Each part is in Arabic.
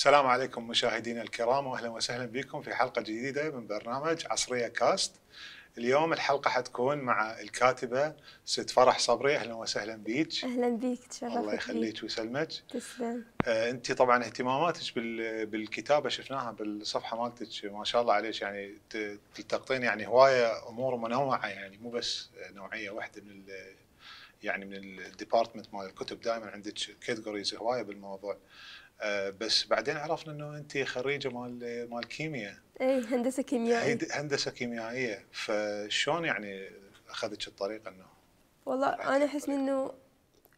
السلام عليكم مشاهدينا الكرام واهلا وسهلا بكم في حلقه جديده من برنامج عصريه كاست. اليوم الحلقه حتكون مع الكاتبه ست فرح صبري اهلا وسهلا بيك. اهلا بيك تشرفت الله يخليك ويسلمك. تسلم. آه انت طبعا اهتماماتك بالكتابه شفناها بالصفحه مالتك ما شاء الله عليك يعني تلتقطين يعني هوايه امور منوعه يعني مو بس نوعيه واحده من يعني من الديبارتمنت مال الكتب دائما عندك كاتيجوريز هوايه بالموضوع. آه، بس بعدين عرفنا انه انت خريجه مال مال كيمياء اي هندسه كيميائيه هندسه كيميائيه فشلون يعني اخذتش الطريق انه والله انا احس انه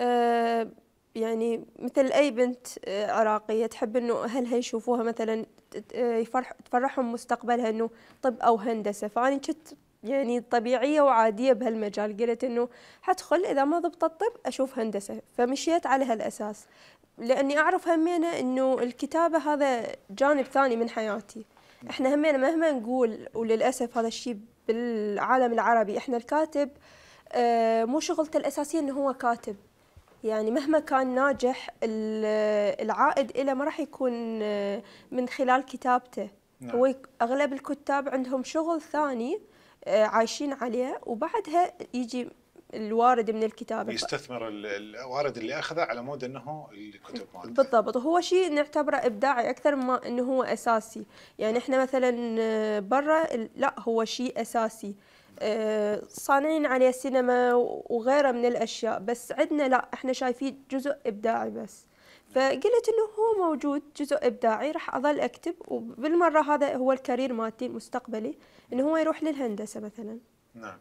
آه يعني مثل اي بنت آه عراقيه تحب انه اهلها يشوفوها مثلا آه، يفرح تفرحهم مستقبلها انه طب او هندسه فاني كنت يعني طبيعيه وعاديه بهالمجال قلت انه حدخل اذا ما ضبط الطب اشوف هندسه فمشيت على هالاساس لاني اعرف همينه انه الكتابه هذا جانب ثاني من حياتي احنا همينه مهما نقول وللاسف هذا الشيء بالعالم العربي احنا الكاتب آه، مو شغلته الاساسيه انه هو كاتب يعني مهما كان ناجح العائد له ما راح يكون آه، من خلال كتابته نعم. هو اغلب الكتاب عندهم شغل ثاني آه، عايشين عليه وبعدها يجي الوارد من الكتابه يستثمر الوارد اللي اخذه على مود انه الكتب مالته بالضبط وهو شيء نعتبره ابداعي اكثر ما انه هو اساسي يعني احنا مثلا آه، برا لا هو شيء اساسي آه، صانعين عليه سينما وغيره من الاشياء بس عندنا لا احنا شايفين جزء ابداعي بس فقلت انه هو موجود جزء ابداعي راح اظل اكتب وبالمره هذا هو الكارير مالتي مستقبلي انه هو يروح للهندسه مثلا نعم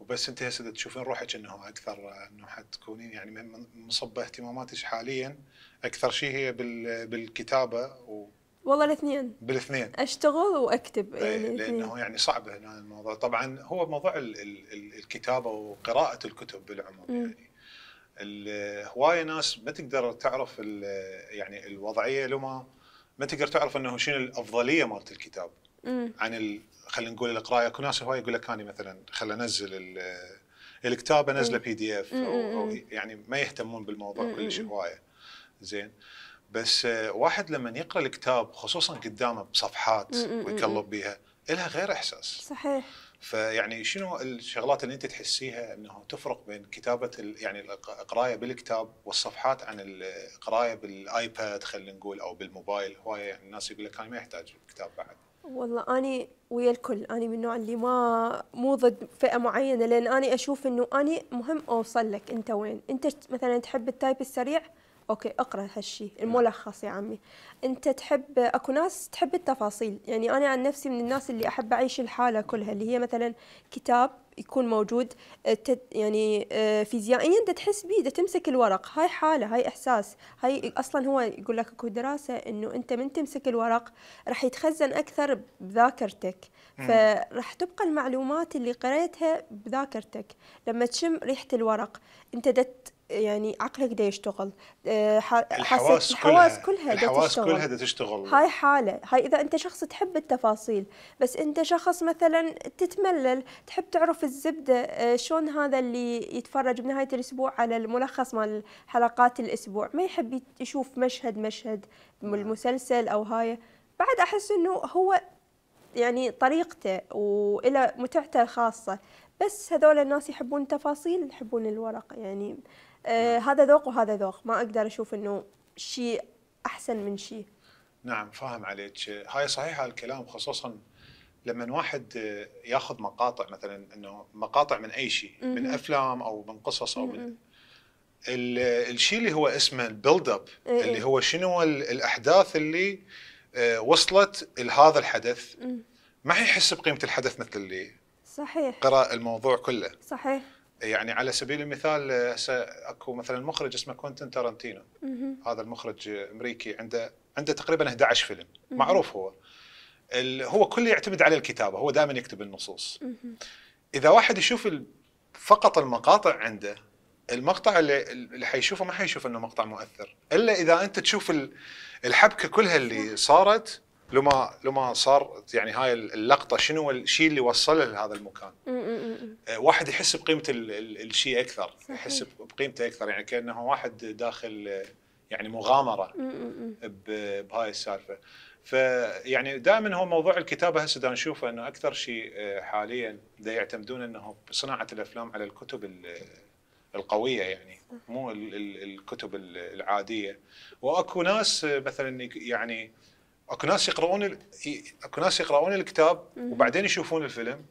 وبس انت هسه تشوفين روحك انه اكثر انه حتكونين يعني مصبه مصب اهتماماتك حاليا اكثر شيء هي بالكتابه و والله الاثنين بالاثنين اشتغل واكتب يعني إيه، لانه يعني صعب هنا الموضوع طبعا هو موضوع الـ الـ الكتابه وقراءه الكتب بالعموم يعني هوايه ناس ما تقدر تعرف يعني الوضعيه لما ما تقدر تعرف انه شنو الافضليه مالت الكتاب مم. عن ال... خلينا نقول القرايه اكو ناس هواي يقول لك انا مثلا خل انزل ال... الكتاب انزله بي دي اف أو... يعني ما يهتمون بالموضوع مم. كلش هوايه زين بس آه، واحد لما يقرا الكتاب خصوصا قدامه بصفحات ويقلب بيها لها غير احساس صحيح فيعني شنو الشغلات اللي انت تحسيها انه تفرق بين كتابه يعني القرايه بالكتاب والصفحات عن القرايه بالايباد خلينا نقول او بالموبايل هوايه يعني الناس يقول لك انا ما يحتاج الكتاب بعد والله أني ويا الكل أنا من النوع اللي ما مو ضد فئة معينة لأن أنا أشوف إنه أنا مهم أوصل لك أنت وين أنت مثلا تحب التايب السريع اوكي اقرا هالشيء الملخص نعم. يا عمي انت تحب اكو ناس تحب التفاصيل يعني انا عن نفسي من الناس اللي احب اعيش الحاله كلها اللي هي مثلا كتاب يكون موجود آه، يعني آه، فيزيائيا انت تحس بيه تمسك الورق هاي حاله هاي احساس هاي اصلا هو يقول لك اكو دراسه انه انت من تمسك الورق راح يتخزن اكثر بذاكرتك فراح تبقى المعلومات اللي قريتها بذاكرتك لما تشم ريحه الورق انت يعني عقلك ده يشتغل آه، الحواس الحواس كلها, دا الحواس تشتغل. كلها ده تشتغل هاي حاله هاي اذا انت شخص تحب التفاصيل بس انت شخص مثلا تتملل تحب تعرف الزبده آه، شلون هذا اللي يتفرج بنهايه الاسبوع على الملخص مال حلقات الاسبوع ما يحب يشوف مشهد مشهد نعم. المسلسل او هاي بعد احس انه هو يعني طريقته وإلى متعته الخاصه بس هذول الناس يحبون التفاصيل يحبون الورق يعني نعم. آه هذا ذوق وهذا ذوق ما اقدر اشوف انه شيء احسن من شيء نعم فاهم عليك هاي صحيح الكلام خصوصا لما واحد آه، ياخذ مقاطع مثلا انه مقاطع من اي شيء من افلام او من قصص او من الشيء اللي هو اسمه البيلد اب إيه، إيه. اللي هو شنو الاحداث اللي آه، وصلت لهذا الحدث ما يحس بقيمه الحدث مثل اللي صحيح قرا الموضوع كله صحيح يعني على سبيل المثال هسه اكو مثلا مخرج اسمه كوينتن تارانتينو هذا المخرج امريكي عنده عنده تقريبا 11 فيلم معروف هو هو كله يعتمد على الكتابه هو دائما يكتب النصوص اذا واحد يشوف فقط المقاطع عنده المقطع اللي اللي حيشوفه ما حيشوف انه مقطع مؤثر الا اذا انت تشوف الحبكه كلها اللي صارت لما لما صار يعني هاي اللقطه شنو الشيء اللي وصله لهذا المكان آه، واحد يحس بقيمه الشيء اكثر يحس بقيمته اكثر يعني كانه واحد داخل آه، يعني مغامره بهاي السالفه فيعني دائما هو موضوع الكتابه هسه نشوفه انه اكثر شيء آه، حاليا دا يعتمدون انه صناعه الافلام على الكتب القويه يعني مو الكتب العاديه واكو ناس مثلا يعني اكو ناس يقرؤون ال... اكو ناس يقرؤون الكتاب وبعدين يشوفون الفيلم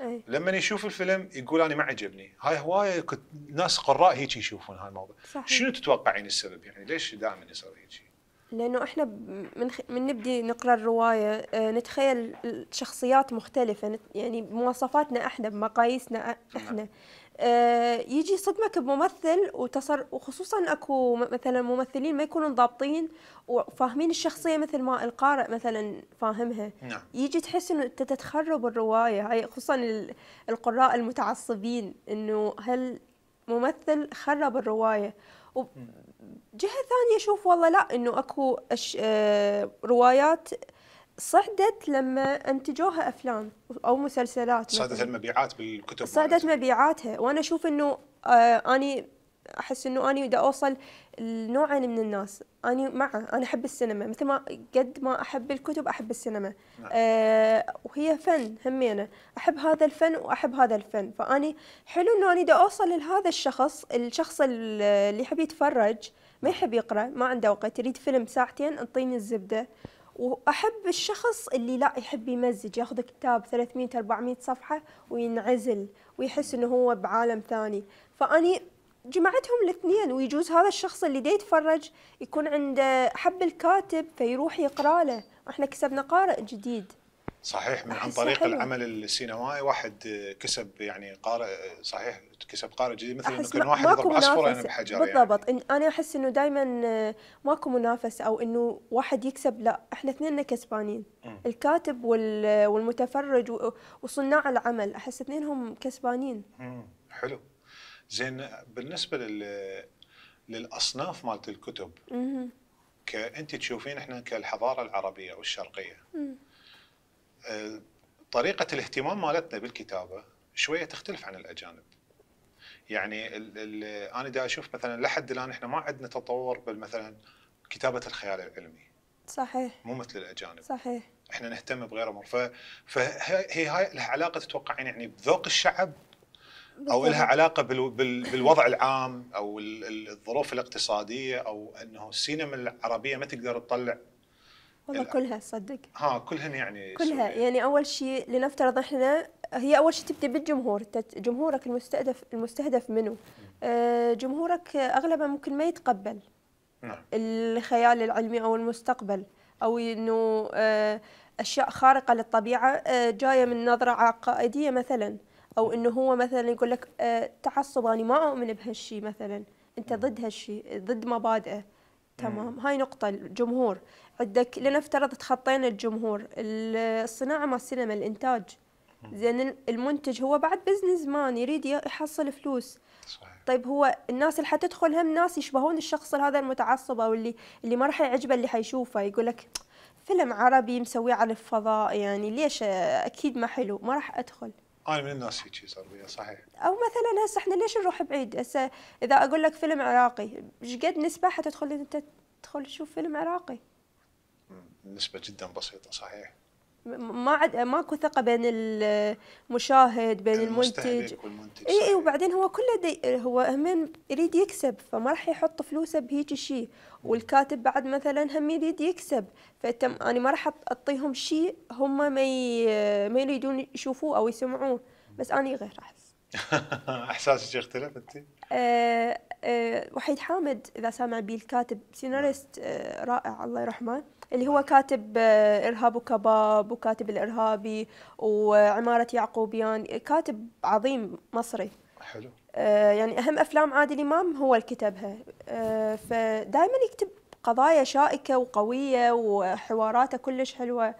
أي. لما يشوف الفيلم يقول انا ما عجبني هاي هوايه ناس قراء هيك يشوفون هاي الموضوع شنو تتوقعين السبب يعني ليش دائما يصير هيك لانه احنا من خ... من نبدي نقرا الروايه اه نتخيل شخصيات مختلفه يعني مواصفاتنا احنا بمقاييسنا احنا نعم. آه، يجي صدمك بممثل وتصر وخصوصا اكو مثلا ممثلين ما يكونون ضابطين وفاهمين الشخصيه مثل ما القارئ مثلا فاهمها نعم. يجي تحس انه انت تتخرب الروايه هاي خصوصا القراء المتعصبين انه هل ممثل خرب الروايه وجهه ثانيه اشوف والله لا انه اكو أش... آه، روايات صعدت لما انتجوها افلام او مسلسلات صعدت المبيعات بالكتب صعدت مبيعاتها وانا اشوف انه آه اني احس انه اني بدي اوصل لنوعين من الناس اني مع انا احب السينما مثل ما قد ما احب الكتب احب السينما نعم. أه وهي فن همينه احب هذا الفن واحب هذا الفن فاني حلو انه اني بدي اوصل لهذا الشخص الشخص اللي يحب يتفرج ما يحب يقرا ما عنده وقت يريد فيلم ساعتين انطيني الزبده واحب الشخص اللي لا يحب يمزج ياخذ كتاب 300 400 صفحه وينعزل ويحس انه هو بعالم ثاني فاني جمعتهم الاثنين ويجوز هذا الشخص اللي دا يتفرج يكون عنده حب الكاتب فيروح يقرا له احنا كسبنا قارئ جديد صحيح من عن طريق حلو. العمل السينمائي واحد كسب يعني قارئ صحيح كسب قارئ جديد مثل انه كان واحد يضرب عصفوره يعني بحجر يعني. بالضبط يعني. انا احس انه دائما آه، ماكو منافسه او انه واحد يكسب لا احنا اثنيننا كسبانين م. الكاتب آه، والمتفرج وصناع العمل احس اثنينهم كسبانين م. حلو زين بالنسبه لل للاصناف مالت الكتب م. كانت تشوفين احنا كالحضاره العربيه والشرقيه م. طريقه الاهتمام مالتنا بالكتابه شويه تختلف عن الاجانب يعني الـ الـ انا دا اشوف مثلا لحد الان احنا ما عندنا تطور بالمثلا كتابه الخيال العلمي صحيح مو مثل الاجانب صحيح احنا نهتم بغير امور فهي هاي لها علاقه تتوقعين يعني بذوق الشعب او لها علاقه بالوضع العام او الظروف الاقتصاديه او انه السينما العربيه ما تقدر تطلع والله كلها تصدق ها كلهن يعني كلها سوري. يعني اول شيء لنفترض احنا هي اول شيء تبدا بالجمهور جمهورك المستهدف المستهدف منه آه جمهورك اغلبه ممكن ما يتقبل نعم. الخيال العلمي او المستقبل او انه آه اشياء خارقه للطبيعه آه جايه من نظره عقائديه مثلا او انه هو مثلا يقول لك آه، تعصب انا ما اؤمن بهالشيء مثلا انت ضد هالشيء ضد مبادئه تمام هاي نقطه الجمهور عندك لنفترض تخطينا الجمهور الصناعة ما السينما الإنتاج زين المنتج هو بعد بزنس مان يريد يحصل فلوس صحيح. طيب هو الناس اللي حتدخل هم ناس يشبهون الشخص هذا المتعصب او اللي اللي ما راح يعجبه اللي حيشوفه يقول لك فيلم عربي مسويه عن الفضاء يعني ليش اكيد ما حلو ما راح ادخل انا من الناس هيك صار صحيح او مثلا هسه احنا ليش نروح بعيد هسه اذا اقول لك فيلم عراقي ايش قد نسبه حتدخل انت تدخل تشوف فيلم عراقي نسبه جدا بسيطه صحيح ما عد ماكو ثقه بين المشاهد بين المنتج والمنتج اي اي وبعدين هو كله دي هو همين يريد يكسب فما راح يحط فلوسه بهيك شيء والكاتب بعد مثلا هم يريد يكسب فانت انا ما راح اعطيهم شيء هم ما ما يريدون يشوفوه او يسمعوه بس انا غير راح احساسك يختلف انت؟ أه أه وحيد حامد اذا سامع بيه الكاتب سيناريست أه رائع الله يرحمه اللي هو كاتب آه، ارهاب وكباب وكاتب الارهابي وعماره يعقوبيان كاتب عظيم مصري حلو آه، يعني اهم افلام عادل امام هو اللي كتبها آه، فدائما يكتب قضايا شائكه وقويه وحواراته كلش حلوه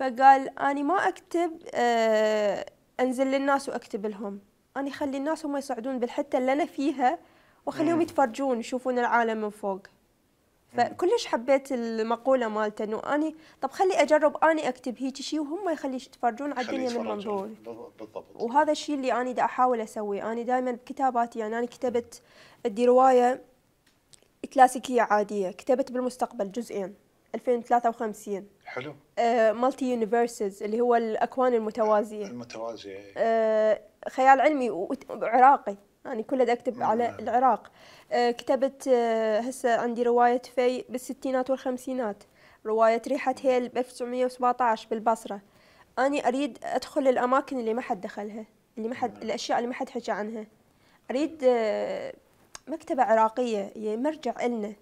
فقال اني ما اكتب انزل للناس واكتب لهم اني أخلي الناس هم يصعدون بالحتة اللي أنا فيها وأخليهم يتفرجون يشوفون العالم من فوق فكلش حبيت المقولة مالته انه اني طب خلي اجرب اني اكتب هيك شيء وهم يخلي يتفرجون على الدنيا من منظور بالضبط وهذا الشيء اللي اني دا احاول اسويه انا دائما بكتاباتي يعني انا كتبت دي رواية كلاسيكية عادية كتبت بالمستقبل جزئين 2053 حلو مالتي آه، يونيفرسز اللي هو الاكوان المتوازيه المتوازيه uh, خيال علمي وعراقي يعني كله اكتب مم. نعم، على نعم. العراق آه، كتبت هسه عندي روايه في بالستينات والخمسينات روايه ريحه هيل ب 1917 بالبصره اني اريد ادخل الاماكن اللي ما حد دخلها اللي ما حد نعم. الاشياء اللي ما حد حكى عنها اريد مكتبه عراقيه يعني مرجع لنا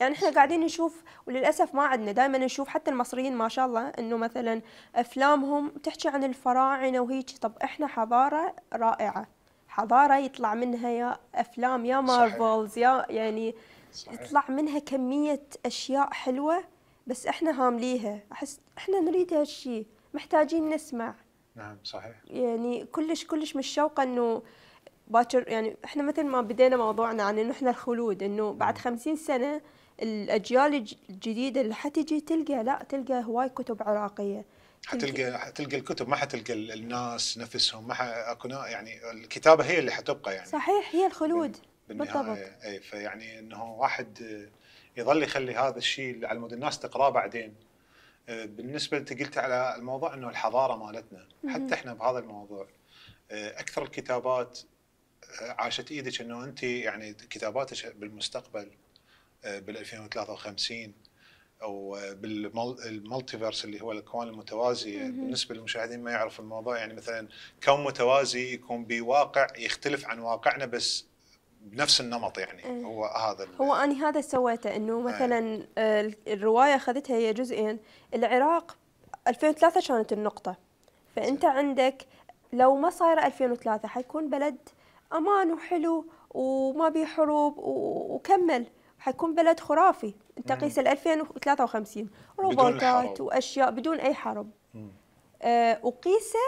يعني احنا قاعدين نشوف وللاسف ما عندنا دائما نشوف حتى المصريين ما شاء الله انه مثلا افلامهم تحكي عن الفراعنه وهيك طب احنا حضاره رائعه حضاره يطلع منها يا افلام يا مارفلز يا يعني صحيح. يطلع منها كميه اشياء حلوه بس احنا هامليها احس احنا نريد هالشيء محتاجين نسمع نعم صحيح يعني كلش كلش مشوقه انه باكر يعني احنا مثل ما بدينا موضوعنا عن انه احنا الخلود انه بعد نعم. خمسين سنه الاجيال الجديده اللي حتجي تلقى لا تلقى هواي كتب عراقيه حتلقى حتلقى الكتب ما حتلقى الناس نفسهم ما اكو يعني الكتابه هي اللي حتبقى يعني صحيح هي الخلود بالضبط اي فيعني انه واحد يظل يخلي هذا الشيء على مود الناس تقراه بعدين آه، بالنسبه انت قلت على الموضوع انه الحضاره مالتنا حتى احنا بهذا الموضوع آه، اكثر الكتابات آه، عاشت ايدك انه انت يعني كتاباتك بالمستقبل بال 2053 او بالمالتيفيرس اللي هو الاكوان المتوازيه بالنسبه للمشاهدين ما يعرف الموضوع يعني مثلا كون متوازي يكون بواقع يختلف عن واقعنا بس بنفس النمط يعني إيه. هو هذا هو انا هذا سويته انه إيه. مثلا الروايه اخذتها هي جزئين العراق 2003 كانت النقطه فانت عندك لو ما صاير 2003 حيكون بلد امان وحلو وما بيه حروب وكمل حيكون بلد خرافي انت قيس 2053 روبوتات واشياء بدون اي حرب أه وقيسه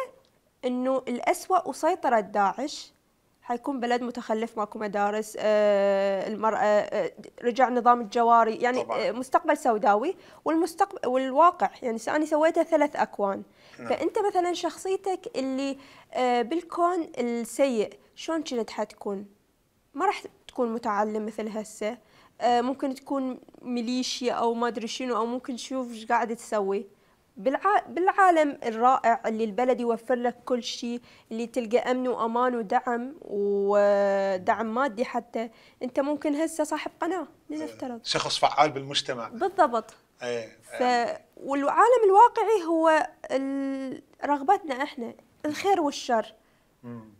انه الاسوأ وسيطره داعش حيكون بلد متخلف ماكو مدارس آه المرأة آه رجع نظام الجواري يعني آه مستقبل سوداوي والمستقبل والواقع يعني أنا سويتها ثلاث أكوان نعم. فأنت مثلا شخصيتك اللي آه بالكون السيء شلون كنت حتكون ما راح تكون متعلم مثل هسه آه، ممكن تكون ميليشيا او ما ادري شنو او ممكن تشوف ايش قاعده تسوي بالع... بالعالم الرائع اللي البلد يوفر لك كل شيء اللي تلقى امن وامان ودعم ودعم مادي حتى انت ممكن هسه صاحب قناه لنفترض إيه. شخص فعال بالمجتمع بالضبط أيه. ف... والعالم الواقعي هو رغبتنا احنا الخير والشر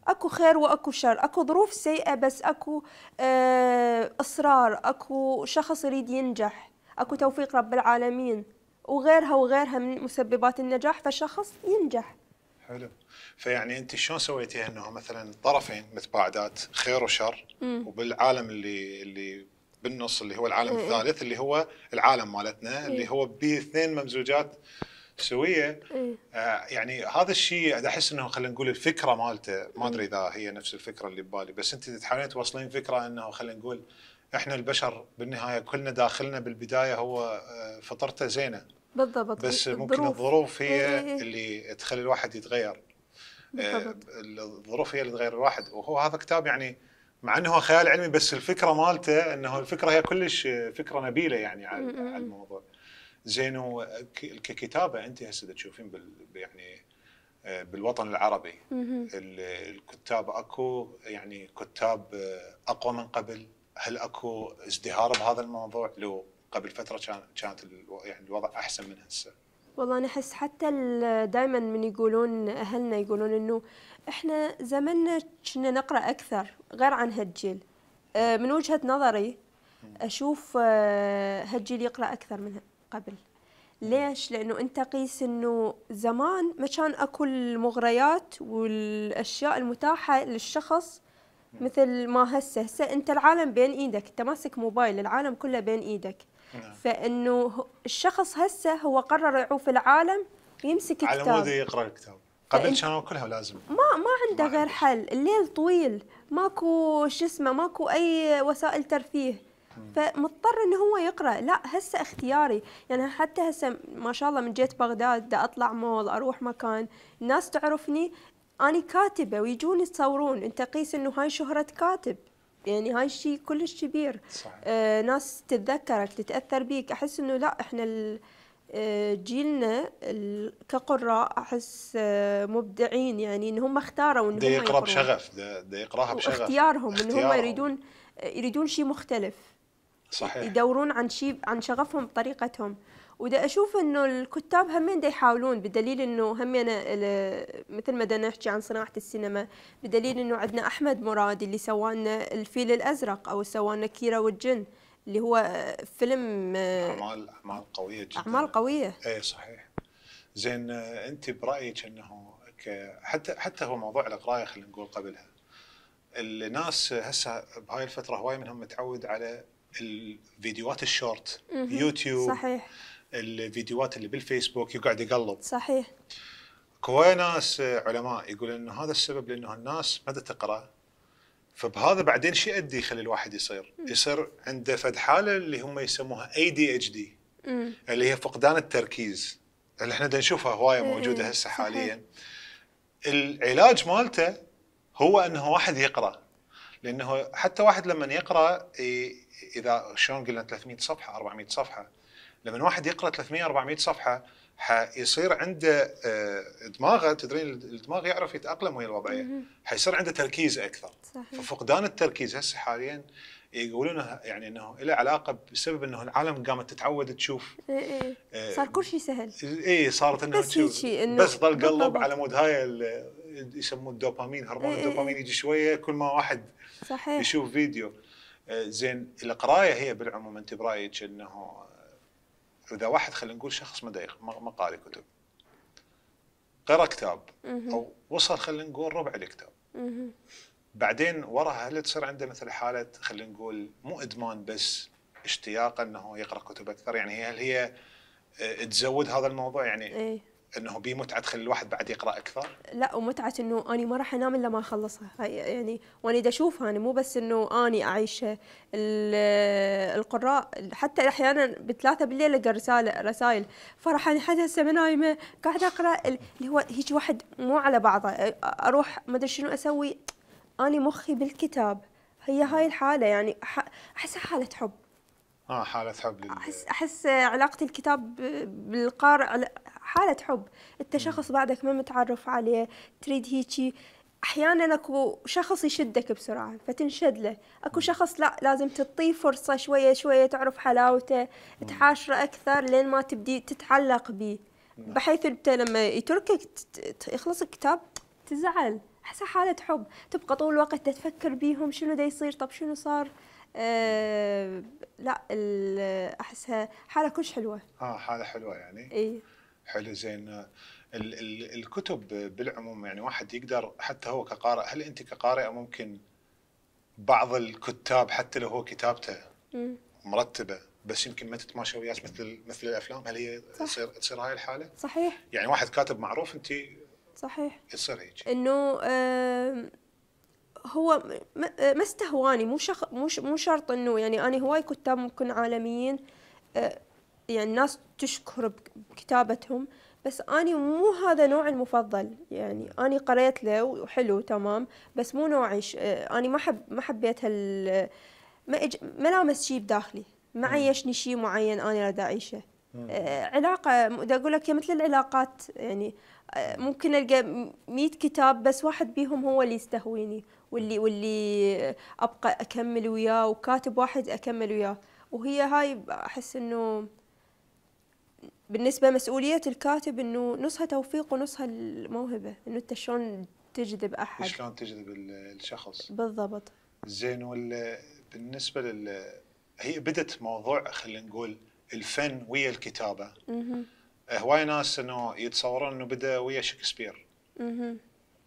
اكو خير واكو شر اكو ظروف سيئه بس اكو آه، اصرار اكو شخص يريد ينجح اكو توفيق رب العالمين وغيرها وغيرها من مسببات النجاح فالشخص ينجح حلو فيعني انت شلون سويتيها انه مثلا طرفين متباعدات خير وشر مم. وبالعالم اللي اللي بالنص اللي هو العالم مم. إيه، إيه. الثالث اللي هو العالم مالتنا مم. اللي إيه. هو بيه اثنين ممزوجات سويه إيه. آه يعني هذا الشيء احس انه خلينا نقول الفكره مالته ما ادري اذا هي نفس الفكره اللي ببالي بس انت تحاولين توصلين فكره انه خلينا نقول احنا البشر بالنهايه كلنا داخلنا بالبدايه هو آه، فطرته زينه بالضبط بس ممكن الظروف, الظروف هي إيه، إيه، اللي تخلي الواحد يتغير آه، بالضبط. الظروف هي اللي تغير الواحد وهو هذا كتاب يعني مع انه هو خيال علمي بس الفكره مالته انه الفكره هي كلش فكره نبيله يعني على الموضوع زين وككتابه ككتابه انت هسه تشوفين بال يعني آه، بالوطن العربي الكتاب اكو يعني كتاب آه، اقوى من قبل هل اكو ازدهار بهذا الموضوع لو قبل فتره كانت يعني الوضع احسن من هسه والله انا احس حتى دائما من يقولون اهلنا يقولون انه احنا زمننا كنا نقرا اكثر غير عن هالجيل آه، من وجهه نظري اشوف هالجيل يقرا اكثر منها قبل ليش؟ لأنه أنت قيس أنه زمان ما كان أكو المغريات والأشياء المتاحة للشخص مثل ما هسه هسه أنت العالم بين إيدك أنت ماسك موبايل العالم كله بين إيدك نعم. فأنه الشخص هسه هو قرر يعوف العالم ويمسك كتاب على مود يقرأ الكتاب قبل كانوا كلها لازم ما ما عنده غير حل الليل طويل ماكو شو اسمه ماكو اي وسائل ترفيه فمضطر انه هو يقرا لا هسه اختياري يعني حتى هسه ما شاء الله من جيت بغداد دا اطلع مول اروح مكان الناس تعرفني أنا كاتبة ويجون يتصورون أنت قيس أنه هاي شهرة كاتب يعني هاي الشيء كلش كبير آه ناس تتذكرك تتأثر بيك أحس أنه لا إحنا آه، جيلنا كقراء أحس آه، مبدعين يعني أن هم اختاروا أن هم يقرأ بشغف ده, ده يقراها بشغف اختيارهم أن هم يريدون يريدون شيء مختلف صحيح. يدورون عن شيء عن شغفهم بطريقتهم ودا اشوف انه الكتاب همين دا يحاولون بدليل انه همين مثل ما دا نحكي عن صناعه السينما بدليل انه عندنا احمد مراد اللي سوى لنا الفيل الازرق او سوى لنا كيرا والجن اللي هو فيلم اعمال اعمال قويه جدا اعمال قويه اي صحيح زين انت برايك انه حتى حتى هو موضوع القرايه خلينا نقول قبلها الناس هسه بهاي الفتره هواي منهم متعود على الفيديوهات الشورت يوتيوب صحيح الفيديوهات اللي بالفيسبوك يقعد يقلب صحيح كواي ناس آه، علماء يقول انه هذا السبب لانه الناس ما تقرا فبهذا بعدين شيء يؤدي يخلي الواحد يصير يصير عنده فد حاله اللي هم يسموها اي دي اتش دي اللي هي فقدان التركيز اللي احنا نشوفها هوايه إيه، موجوده إيه. هسه حاليا العلاج مالته هو انه واحد يقرا لانه حتى واحد لما يقرا اذا شلون قلنا 300 صفحه 400 صفحه لما واحد يقرا 300 400 صفحه حيصير عنده آه، دماغه تدرين الدماغ يعرف يتاقلم ويا الوضعيه حيصير عنده تركيز اكثر صحيح. ففقدان التركيز هسه حاليا يقولون يعني انه له علاقه بسبب انه العالم قامت تتعود تشوف إيه، إيه. آه، صار كل شيء سهل اي إيه، صارت انه بس تشوف إنه بس ضل قلب على مود هاي يسموه الدوبامين هرمون الدوبامين يجي شويه كل ما واحد صحيح. يشوف فيديو آه، زين القرايه هي بالعموم انت برايك انه آه، اذا واحد خلينا نقول شخص ما قاري كتب قرا كتاب او وصل خلينا نقول ربع الكتاب بعدين وراها هل تصير عنده مثل حاله خلينا نقول مو ادمان بس اشتياق انه يقرا كتب اكثر يعني هل هي آه، تزود هذا الموضوع يعني إيه؟ انه بمتعه تخلي الواحد بعد يقرا اكثر؟ لا ومتعه انه اني ما راح انام الا ما اخلصها يعني وانا اشوفها انا مو بس انه اني اعيش القراء حتى احيانا بثلاثه بالليل القى رساله رسائل فرح انا حتى هسه نايمه قاعده اقرا اللي هو هيك واحد مو على بعضه اروح ما ادري شنو اسوي اني مخي بالكتاب هي هاي الحاله يعني احسها حاله حب اه حالة حب لل... احس احس علاقة الكتاب بالقارئ حالة حب، انت شخص بعدك ما متعرف عليه، تريد هيجي احيانا اكو شخص يشدك بسرعه فتنشد له اكو شخص لا لازم تعطيه فرصه شويه شويه تعرف حلاوته تحاشره اكثر لين ما تبدي تتعلق به بحيث انت لما يتركك يخلص الكتاب تزعل احسها حاله حب تبقى طول الوقت تفكر بيهم شنو دا يصير طب شنو صار أه لا احسها حاله كلش حلوه اه حاله حلوه يعني اي حلو زين ال ال الكتب بالعموم يعني واحد يقدر حتى هو كقارئ هل انت كقارئه ممكن بعض الكتاب حتى لو هو كتابته مم. مرتبه بس يمكن ما تتماشى وياك مثل مثل الافلام هل هي تصير تصير هاي الحاله؟ صحيح يعني واحد كاتب معروف انت صحيح يصير هيك انه هو ما استهواني مو شخ مو مو شرط انه يعني انا هواي كتاب ممكن عالميين آه، يعني الناس تشكر بكتابتهم بس أنا مو هذا نوع المفضل يعني أنا قريت له وحلو تمام بس مو نوعي آه، أنا ما حب ما حبيت هال ما إج... ما لامس شيء بداخلي ما عيشني شيء معين أنا أريد أعيشه آه، علاقة بدي أقول لك مثل العلاقات يعني ممكن ألقى 100 كتاب بس واحد بيهم هو اللي يستهويني واللي واللي ابقى اكمل وياه وكاتب واحد اكمل وياه وهي هاي احس انه بالنسبه مسؤوليه الكاتب انه نصها توفيق ونصها الموهبه انه انت شلون تجذب احد شلون تجذب الشخص بالضبط زين وال بالنسبه لل هي بدت موضوع خلينا نقول الفن ويا الكتابه هواي ناس انه يتصورون انه بدا ويا شكسبير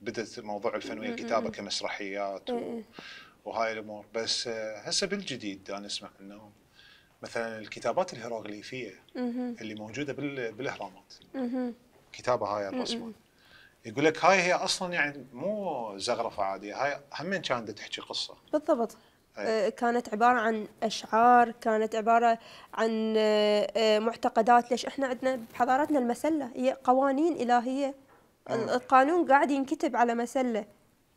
بدت موضوع الفن الكتابه كمسرحيات و... وهاي الامور بس آه، هسه بالجديد انا اسمع انه مثلا الكتابات الهيروغليفيه اللي موجوده بال... بالاهرامات كتابه هاي الرسمه يقول لك هاي هي اصلا يعني مو زغرفه عاديه هاي هم كانت تحكي قصه بالضبط آه، كانت عبارة عن أشعار كانت عبارة عن آه، معتقدات ليش إحنا عندنا بحضارتنا المسلة هي قوانين إلهية آه. القانون قاعد ينكتب على مسله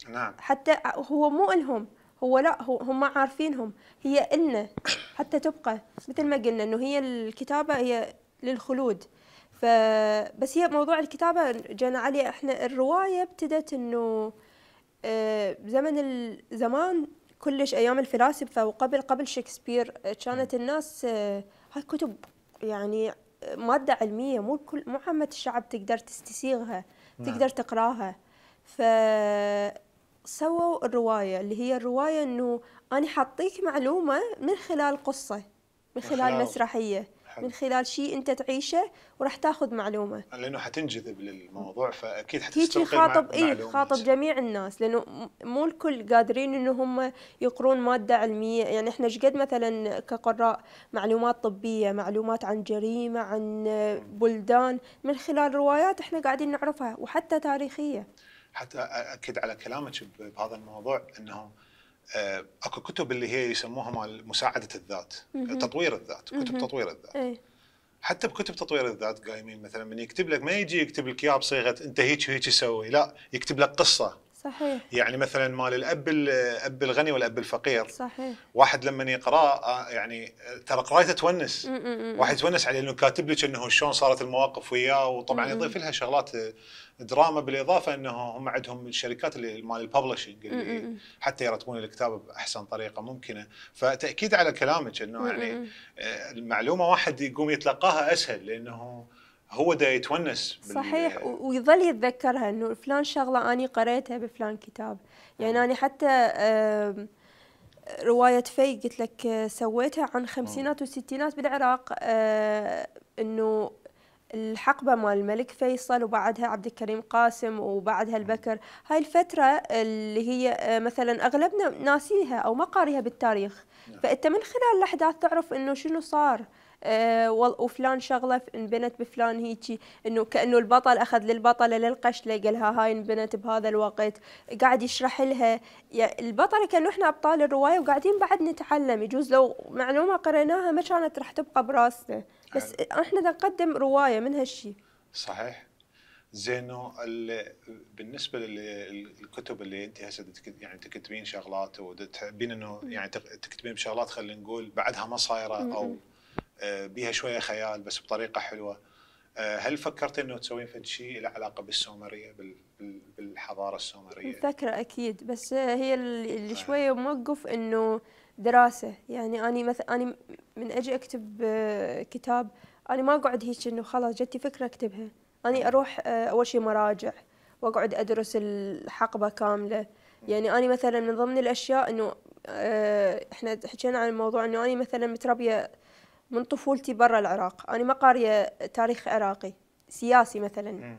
نعم حتى هو مو الهم هو لا هو هم عارفينهم هي إلنا حتى تبقى مثل ما قلنا انه هي الكتابه هي للخلود ف بس هي موضوع الكتابه جانا عليه احنا الروايه ابتدت انه آه، زمن الزمان كلش ايام الفلاسفه وقبل قبل شكسبير آه، كانت الناس هاي كتب يعني ماده علميه مو كل مو عامه الشعب تقدر تستسيغها نعم. تقدر تقراها فسووا الرواية اللي هي الرواية أنه أنا حطيك معلومة من خلال قصة من خلال مسرحية من خلال شيء انت تعيشه وراح تاخذ معلومه لانه حتنجذب للموضوع فاكيد هيك خاطب اي خاطب جميع الناس لانه مو الكل قادرين انه هم يقرون ماده علميه يعني احنا ايش قد مثلا كقراء معلومات طبيه معلومات عن جريمه عن بلدان من خلال روايات احنا قاعدين نعرفها وحتى تاريخيه حتى اكد على كلامك بهذا الموضوع انه آه، اكو كتب اللي هي يسموها مال مساعده الذات تطوير الذات كتب تطوير الذات إيه. حتى بكتب تطوير الذات قايمين مثلا من يكتب لك ما يجي يكتب لك اياها بصيغه انت هيك هيك سوي لا يكتب لك قصه صحيح يعني مثلا مال الاب الاب الغني والاب الفقير صحيح واحد لما يقراه آه، يعني ترى قرايته تونس واحد يتونس عليه لانه كاتب لك انه شلون صارت المواقف وياه وطبعا يضيف لها شغلات آه، دراما بالاضافه انه هم عندهم الشركات اللي مال الببلشنج اللي حتى يرتبون الكتاب باحسن طريقه ممكنه فتاكيد على كلامك انه يعني آه، المعلومه واحد يقوم يتلقاها اسهل لانه هو دا يتونس صحيح ويظل يتذكرها انه فلان شغله اني قريتها بفلان كتاب يعني آه. انا حتى رواية في قلت لك آه، سويتها عن آه. خمسينات وستينات بالعراق انه الحقبه مال الملك فيصل وبعدها عبد الكريم قاسم وبعدها البكر هاي الفتره اللي هي مثلا اغلبنا ناسيها او ما قاريها بالتاريخ نعم. فانت من خلال الاحداث تعرف انه شنو صار آه، وفلان شغله انبنت بفلان هيجي انه كانه البطل اخذ للبطله للقشله قال لها هاي انبنت بهذا الوقت قاعد يشرح لها يعني البطله كانه احنا ابطال الروايه وقاعدين بعد نتعلم يجوز لو معلومه قريناها ما كانت راح تبقى براسنا بس أيوة. احنا نقدم روايه من هالشيء صحيح زينو بالنسبه للكتب اللي انت هسه يعني تكتبين شغلات وتحبين انه يعني تكتبين بشغلات خلينا نقول بعدها ما صايره او آه، بيها شويه خيال بس بطريقه حلوه آه، هل فكرت انه تسوين فد شيء له علاقه بالسومريه بالحضاره السومريه؟ مفكره اكيد بس هي اللي آه. شويه موقف انه دراسه يعني اني مثلا اني من اجي اكتب كتاب انا ما اقعد هيك انه خلاص جتي فكره اكتبها اني اروح اول شيء مراجع واقعد ادرس الحقبه كامله يعني انا مثلا من ضمن الاشياء انه احنا حكينا عن الموضوع انه انا مثلا متربيه من طفولتي برا العراق أنا ما قارية تاريخ عراقي سياسي مثلا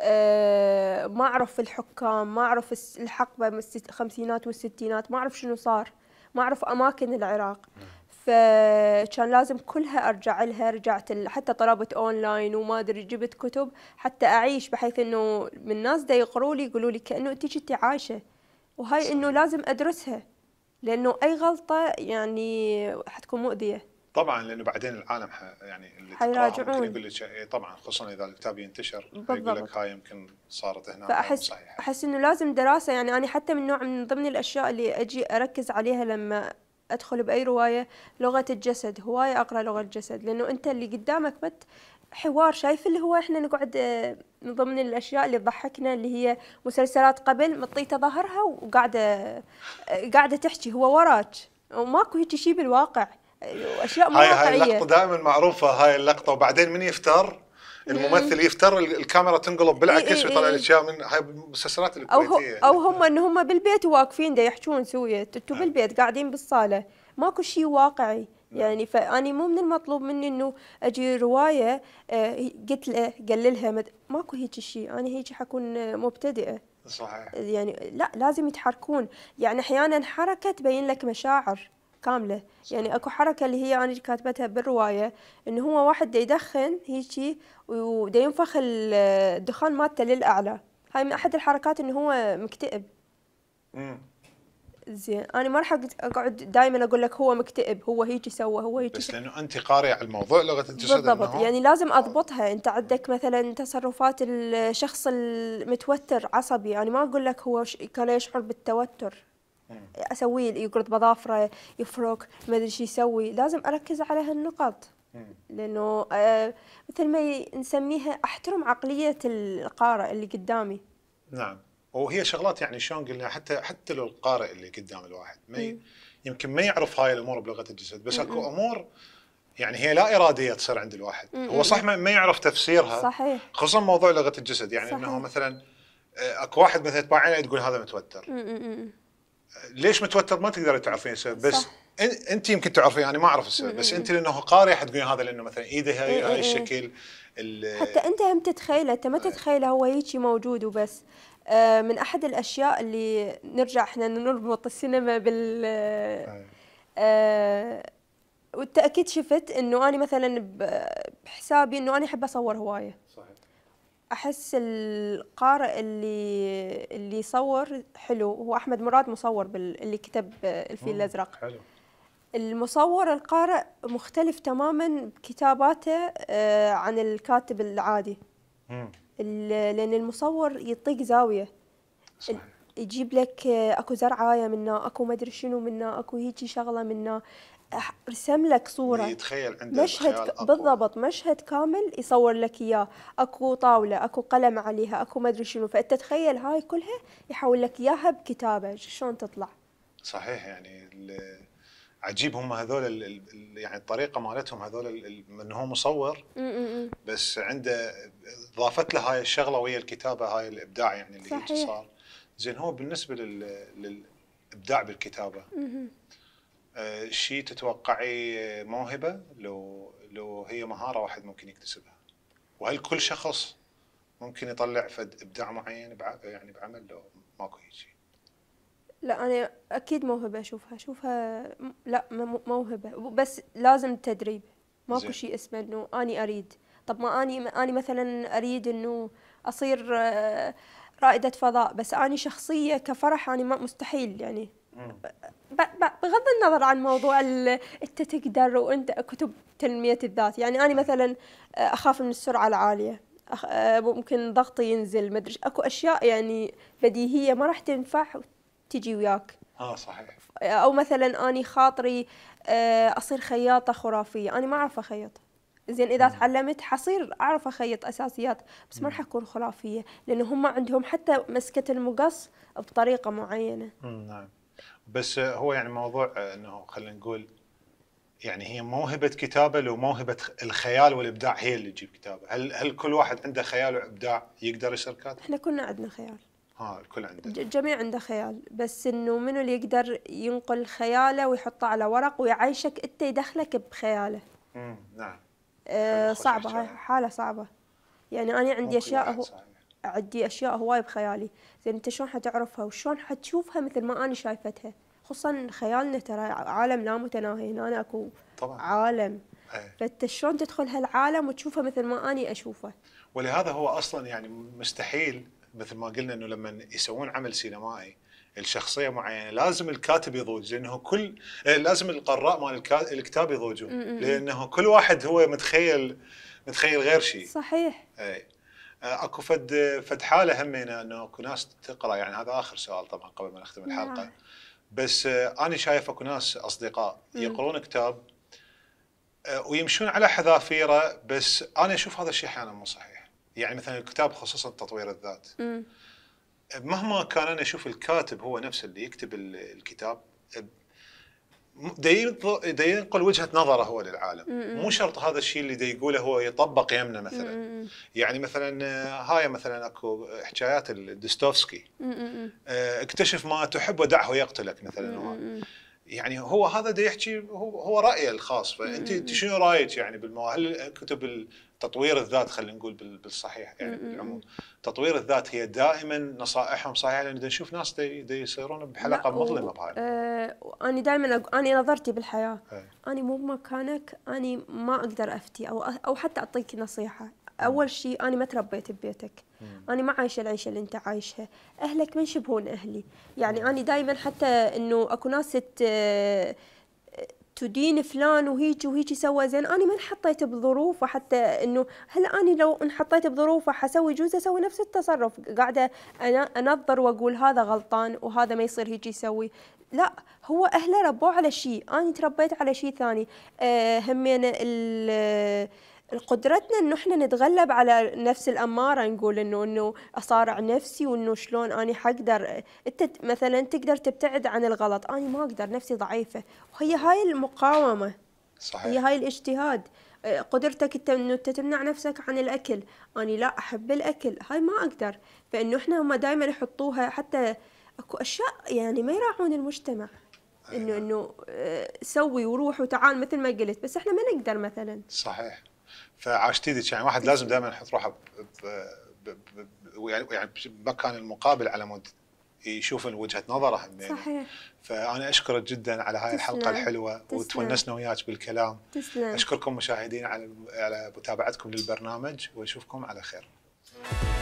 أه ما أعرف الحكام ما أعرف الحقبة من الخمسينات والستينات ما أعرف شنو صار ما أعرف أماكن العراق فكان لازم كلها ارجع لها رجعت حتى طلبت اونلاين وما ادري جبت كتب حتى اعيش بحيث انه من الناس دا يقروا لي يقولوا لي كانه انت كنت عايشه وهاي انه لازم ادرسها لانه اي غلطه يعني حتكون مؤذيه طبعا لانه بعدين العالم ح... يعني اللي حيراجعون يقول لك إيه، طبعا خصوصا اذا الكتاب ينتشر يقول لك هاي يمكن صارت هنا فاحس صحيح. احس انه لازم دراسه يعني انا حتى من نوع من ضمن الاشياء اللي اجي اركز عليها لما ادخل باي روايه لغه الجسد هوايه اقرا لغه الجسد لانه انت اللي قدامك مت حوار شايف اللي هو احنا نقعد من ضمن الاشياء اللي تضحكنا اللي هي مسلسلات قبل مطيته ظهرها وقاعده قاعده تحكي هو وراك وماكو هيك شيء بالواقع واشياء مو هاي هاي اللقطه دائما معروفه هاي اللقطه وبعدين من يفتر الممثل يفتر الكاميرا تنقلب بالعكس ويطلع لك اشياء من هاي المسلسلات الكويتيه او او هم ان هم بالبيت واقفين دا يحجون سوية انتوا نعم. بالبيت قاعدين بالصاله ماكو شيء واقعي نعم. يعني فاني مو من المطلوب مني انه اجي روايه آه، قلت له قللها ماكو هيك شيء انا هيك حكون مبتدئه صحيح يعني لا لازم يتحركون يعني احيانا حركه تبين لك مشاعر كامله يعني اكو حركه اللي هي انا كاتبتها بالروايه انه هو واحد يدخن هيجي ودا ينفخ الدخان مالته للاعلى هاي من احد الحركات انه هو مكتئب امم زين انا ما راح اقعد دائما اقول لك هو مكتئب هو هيجي سوى هو هيجي بس لانه انت قارئه على الموضوع لغه الجسد بالضبط يعني لازم اضبطها انت عندك مثلا تصرفات الشخص المتوتر عصبي انا يعني ما اقول لك هو كان يشعر بالتوتر اسوي يقرض بظافره يفرك ما ادري ايش يسوي لازم اركز على هالنقط لانه آه، مثل ما نسميها احترم عقليه القارئ اللي قدامي نعم وهي شغلات يعني شلون قلنا حتى حتى لو القارئ اللي قدام الواحد ما يمكن ما يعرف هاي الامور بلغه الجسد بس اكو امور يعني هي لا اراديه تصير عند الواحد هو صح ما يعرف تفسيرها صحيح خصوصا موضوع لغه الجسد يعني صحيح. انه مثلا آه، اكو واحد مثلا تباع عينه تقول هذا متوتر ليش متوتر ما تقدر تعرفين السبب بس صح. انت يمكن تعرفين انا يعني ما اعرف السبب بس انت لانه قاري حتقولين هذا لانه مثلا ايده هاي الشكل حتى انت هم تتخيله انت ما تتخيله هو هيك موجود وبس آه، من احد الاشياء اللي نرجع احنا نربط السينما بال آه، والتاكيد شفت انه انا مثلا بحسابي انه انا احب اصور هوايه احس القارئ اللي اللي يصور حلو هو احمد مراد مصور بال... اللي كتب الفيل الازرق حلو المصور القارئ مختلف تماما بكتاباته آه، عن الكاتب العادي مم. لان المصور يعطيك زاويه صحيح. يجيب لك آه، اكو زرعايه منا اكو ما ادري شنو منا اكو هيجي شغله منا رسم لك صوره يتخيل عنده مشهد بالضبط مشهد كامل يصور لك اياه اكو طاوله اكو قلم عليها اكو ما ادري شنو فانت تخيل هاي كلها يحول لك اياها بكتابه شلون تطلع صحيح يعني عجيب هم هذول يعني الطريقه مالتهم هذول من هو مصور بس عنده ضافت له هاي الشغله ويا الكتابه هاي الابداع يعني اللي صحيح. صار زين هو بالنسبه للابداع بالكتابه شيء تتوقعي موهبه لو لو هي مهاره واحد ممكن يكتسبها وهل كل شخص ممكن يطلع فد ابداع معين يعني بعمل لو ماكو شيء لا انا اكيد موهبه اشوفها اشوفها لا موهبه بس لازم تدريب ماكو شيء اسمه انه اني اريد طب ما اني اني مثلا اريد انه اصير آه، رائده فضاء بس اني شخصيه كفرح اني ما مستحيل يعني بغض النظر عن موضوع انت تقدر وانت كتب تنميه الذات يعني انا نعم. مثلا آه، اخاف من السرعه العاليه آه، ممكن ضغطي ينزل ما ادري اكو اشياء يعني بديهيه ما راح تنفع تجي وياك اه صحيح آه، او مثلا اني خاطري اصير خياطه خرافيه انا ما اعرف اخيط زين اذا نعم. تعلمت حصير اعرف اخيط اساسيات بس ما راح نعم. اكون خرافيه لانه هم عندهم حتى مسكه المقص بطريقه معينه نعم بس هو يعني موضوع آه، انه خلينا نقول يعني هي موهبه كتابه لو موهبه الخيال والابداع هي اللي تجيب كتابه، هل هل كل واحد عنده خيال وابداع يقدر يصير كاتب؟ احنا كلنا عندنا خيال. ها الكل عنده. الجميع عنده خيال، بس انه منو اللي يقدر ينقل خياله ويحطه على ورق ويعيشك انت يدخلك بخياله. امم نعم. أه صعبه حاله صعبه. يعني انا عندي اشياء هو صعب. عندي اشياء هواي بخيالي زين انت شلون حتعرفها وشلون حتشوفها مثل ما انا شايفتها خصوصا خيالنا ترى عالم لا متناهي هنا اكو طبعا عالم إيه. فانت شلون تدخل هالعالم وتشوفه مثل ما انا اشوفه ولهذا هو اصلا يعني مستحيل مثل ما قلنا انه لما يسوون عمل سينمائي الشخصيه معينه لازم الكاتب يضوج لانه كل إيه، لازم القراء مال الكتاب يضوجون لانه كل واحد هو متخيل متخيل غير شيء صحيح اي آه، اكو فد فد حاله همينه انه اكو ناس تقرا يعني هذا اخر سؤال طبعا قبل ما نختم الحلقه نعم. بس آه، انا شايف اكو ناس اصدقاء يقرون كتاب آه، ويمشون على حذافيره بس انا اشوف هذا الشيء احيانا مو صحيح يعني مثلا الكتاب خصوصا تطوير الذات مم. مهما كان انا اشوف الكاتب هو نفسه اللي يكتب الكتاب دا ينقل وجهه نظره هو للعالم مو شرط هذا الشيء اللي دا يقوله هو يطبق يمنا مثلا يعني مثلا آه، هاي مثلا اكو حكايات الدستوفسكي آه، اكتشف ما تحب ودعه يقتلك مثلا يعني هو هذا دا يحكي هو, هو رايه الخاص فانت شنو رايك يعني هل كتب تطوير الذات خلينا نقول بالصحيح يعني بالعموم تطوير الذات هي دائما نصائحهم صحيحه لان نشوف ناس دي, دي يصيرون بحلقه مظلمه بهاي آه انا دائما انا نظرتي بالحياه هي. إيه. انا مو بمكانك انا ما اقدر افتي او او حتى اعطيك نصيحه اول شيء انا ما تربيت ببيتك انا ما عايشه العيشه اللي انت عايشها اهلك من يشبهون اهلي يعني انا دائما حتى انه اكو ناس ت... تدين فلان وهيك وهيك سوى زين انا ما انحطيت بظروفه حتى انه هل انا لو انحطيت بظروفه حسوي جوز اسوي نفس التصرف قاعده انا انظر واقول هذا غلطان وهذا ما يصير هيك يسوي لا هو اهله ربوه على شيء انا تربيت على شيء ثاني أه همين قدرتنا انه احنا نتغلب على نفس الاماره نقول انه انه اصارع نفسي وانه شلون اني حقدر انت مثلا تقدر تبتعد عن الغلط اني ما اقدر نفسي ضعيفه وهي هاي المقاومه صحيح هي هاي الاجتهاد قدرتك انت انه انت تمنع نفسك عن الاكل اني لا احب الاكل هاي ما اقدر فانه احنا هم دائما يحطوها حتى اكو اشياء يعني ما يراعون المجتمع أيوة. انه انه سوي وروح وتعال مثل ما قلت بس احنا ما نقدر مثلا صحيح فعاشت ايدك يعني واحد إيه. لازم دائما يحط روحه يعني بمكان يعني المقابل على مود يشوف وجهه نظره يعني. صحيح فانا اشكرك جدا على هاي الحلقه تسلم. الحلوه وتونسنا وياك بالكلام تسلم. اشكركم مشاهدين على على متابعتكم للبرنامج واشوفكم على خير